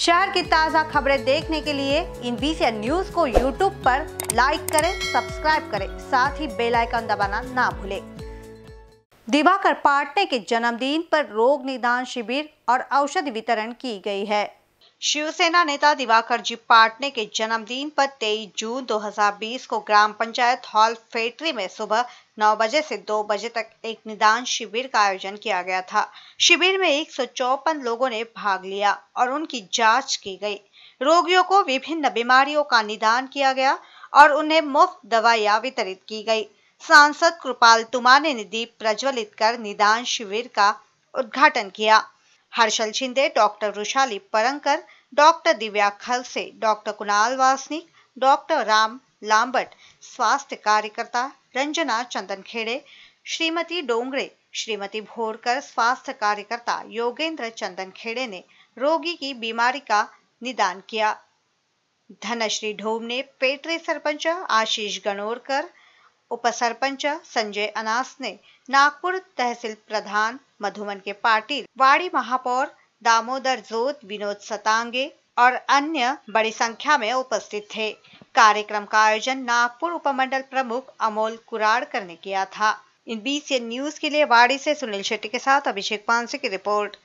शहर की ताज़ा खबरें देखने के लिए इन बीसी न्यूज को यूट्यूब पर लाइक करें सब्सक्राइब करें साथ ही बेल आइकन दबाना ना भूलें दिवाकर पाटने के जन्मदिन पर रोग निदान शिविर और औषधि वितरण की गई है शिवसेना नेता दिवाकर जी पाटने के जन्मदिन पर 23 जून 2020 को ग्राम पंचायत हॉल फैक्ट्री में सुबह 9 बजे से 2 बजे तक एक निदान शिविर का आयोजन किया गया था शिविर में एक लोगों ने भाग लिया और उनकी जांच की गई रोगियों को विभिन्न बीमारियों का निदान किया गया और उन्हें मुफ्त दवाइयां वितरित की गई सांसद कृपाल तुमा ने दीप प्रज्वलित कर निदान शिविर का उद्घाटन किया Harshal Shinde doctor Rushali Parankar doctor Divya Khalse doctor Kunal Vasnik doctor Ram Lambat स्वास्थ्य कार्यकर्ता रंजना चंदनखेड़े श्रीमती डोंगरे श्रीमती भोरकर स्वास्थ्य कार्यकर्ता योगेंद्र चंदनखेड़े ने रोगी की बीमारी का निदान किया धनश्री ढोम ने पेटरे सरपंच आशीष गणोरकर उपसरपंच संजय अनास ने नागपुर तहसील प्रधान मधुमन के पाटिल वाड़ी महापौर दामोदर जोत विनोद सतांगे और अन्य बड़ी संख्या में उपस्थित थे कार्यक्रम का आयोजन नागपुर उपमंडल प्रमुख अमोल कुराड़कर ने किया था इन बीसीएन न्यूज के लिए वाड़ी से सुनील शेट्टी के साथ अभिषेक पांसे की रिपोर्ट